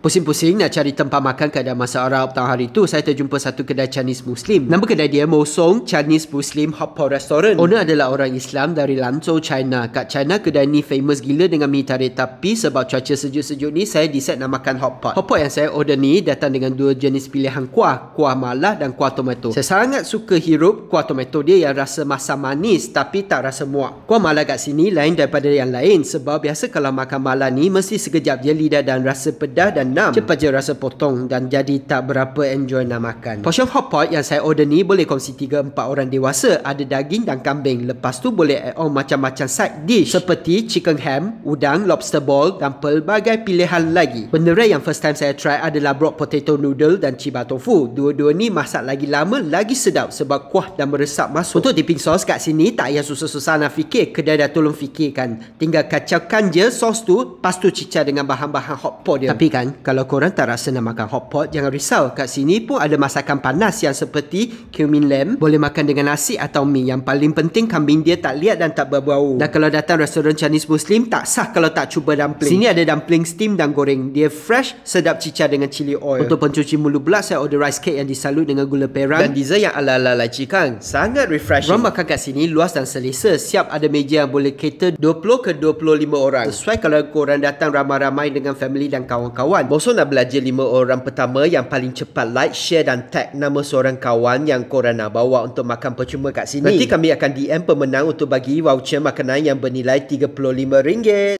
Pusing-pusing nak cari tempat makan keadaan masa Arab tahun hari tu, saya terjumpa satu kedai Chinese Muslim. Nama kedai dia Mosong Chinese Muslim Hot Pot Restaurant. Owner adalah orang Islam dari Lanzhou, China. Kat China, kedai ni famous gila dengan mie tarik tapi sebab cuaca sejuk-sejuk ni, saya decide nak makan hot pot. Hot pot yang saya order ni datang dengan dua jenis pilihan kuah. Kuah malah dan kuah tomato. Saya sangat suka hirup kuah tomato dia yang rasa masam manis tapi tak rasa muak. Kuah malah kat sini lain daripada yang lain sebab biasa kalau makan malah ni, mesti sekejap je lidah dan rasa pedas dan 6 Cepat je rasa potong dan jadi tak berapa enjoy nak makan Portion pot yang saya order ni boleh kongsi 3-4 orang dewasa Ada daging dan kambing Lepas tu boleh add on macam-macam side dish Seperti chicken ham, udang, lobster ball dan pelbagai pilihan lagi Benar yang first time saya try adalah broad potato noodle dan chiba tofu Dua-dua ni masak lagi lama lagi sedap sebab kuah dan meresap masuk Untuk dipping sauce kat sini tak payah susah-susah nak fikir Kedai dah tolong fikirkan Tinggal kacaukan je sauce tu pastu tu cicah dengan bahan-bahan hot pot dia Tapi kan kalau korang tak rasa nak makan hot pot, jangan risau. Kat sini pun ada masakan panas yang seperti cumin lamb. Boleh makan dengan nasi atau mie. Yang paling penting kambing dia tak liat dan tak berbau. Dan kalau datang restoran Chinese Muslim, tak sah kalau tak cuba dumpling. Sini ada dumpling steam dan goreng. Dia fresh, sedap cicah dengan cili oil. Untuk pencuci mulut pula, saya order rice cake yang disalut dengan gula perang. Dan dessert yang ala-ala laci kan. Sangat refreshing. Ruang makan kat sini luas dan selesa. Siap ada meja yang boleh cater 20 ke 25 orang. Sesuai kalau korang datang ramai-ramai dengan family dan kawan-kawan. Bosong nak belajar lima orang pertama yang paling cepat like, share dan tag nama seorang kawan yang korang nak bawa untuk makan percuma kat sini. Nanti kami akan DM pemenang untuk bagi voucher makanan yang bernilai RM35.